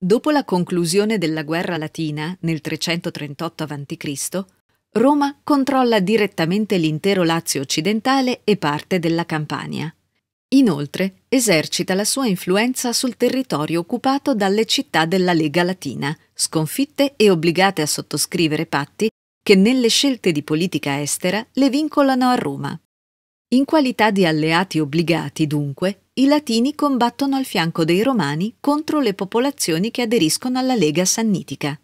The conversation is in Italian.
Dopo la conclusione della guerra latina nel 338 a.C., Roma controlla direttamente l'intero Lazio occidentale e parte della Campania. Inoltre esercita la sua influenza sul territorio occupato dalle città della Lega Latina, sconfitte e obbligate a sottoscrivere patti che nelle scelte di politica estera le vincolano a Roma. In qualità di alleati obbligati, dunque, i Latini combattono al fianco dei Romani contro le popolazioni che aderiscono alla Lega Sannitica.